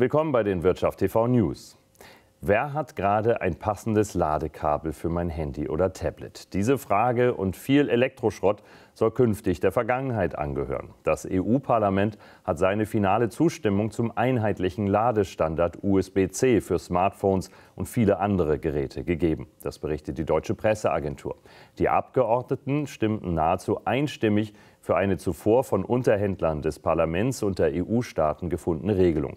Willkommen bei den Wirtschaft TV News. Wer hat gerade ein passendes Ladekabel für mein Handy oder Tablet? Diese Frage und viel Elektroschrott soll künftig der Vergangenheit angehören. Das EU-Parlament hat seine finale Zustimmung zum einheitlichen Ladestandard USB-C für Smartphones und viele andere Geräte gegeben. Das berichtet die deutsche Presseagentur. Die Abgeordneten stimmten nahezu einstimmig für eine zuvor von Unterhändlern des Parlaments und der EU-Staaten gefundene Regelung.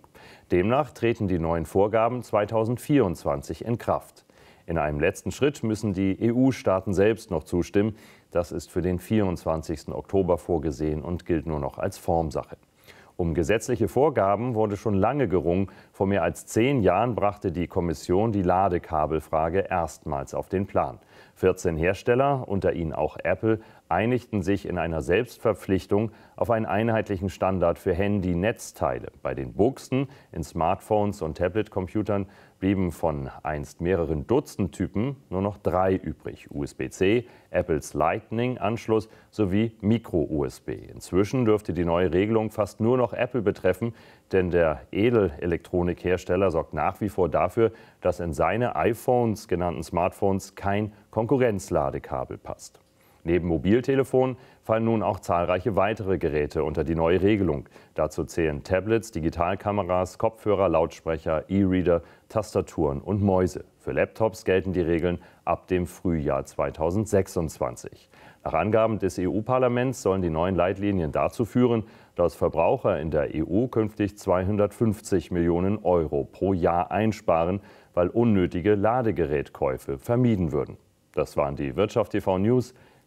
Demnach treten die neuen Vorgaben 2024 in Kraft. In einem letzten Schritt müssen die EU-Staaten selbst noch zustimmen. Das ist für den 24. Oktober vorgesehen und gilt nur noch als Formsache. Um gesetzliche Vorgaben wurde schon lange gerungen. Vor mehr als zehn Jahren brachte die Kommission die Ladekabelfrage erstmals auf den Plan. 14 Hersteller, unter ihnen auch Apple, einigten sich in einer Selbstverpflichtung auf einen einheitlichen Standard für Handy-Netzteile. Bei den Buchsen in Smartphones und Tablet-Computern blieben von einst mehreren Dutzend Typen nur noch drei übrig. USB-C, Apples Lightning-Anschluss sowie Micro-USB. Inzwischen dürfte die neue Regelung fast nur noch auch Apple betreffen, denn der Edelelektronikhersteller sorgt nach wie vor dafür, dass in seine iPhones genannten Smartphones kein Konkurrenzladekabel passt. Neben Mobiltelefon fallen nun auch zahlreiche weitere Geräte unter die neue Regelung. Dazu zählen Tablets, Digitalkameras, Kopfhörer, Lautsprecher, E-Reader, Tastaturen und Mäuse. Für Laptops gelten die Regeln ab dem Frühjahr 2026. Nach Angaben des EU-Parlaments sollen die neuen Leitlinien dazu führen, dass Verbraucher in der EU künftig 250 Millionen Euro pro Jahr einsparen, weil unnötige Ladegerätkäufe vermieden würden. Das waren die Wirtschaft TV News.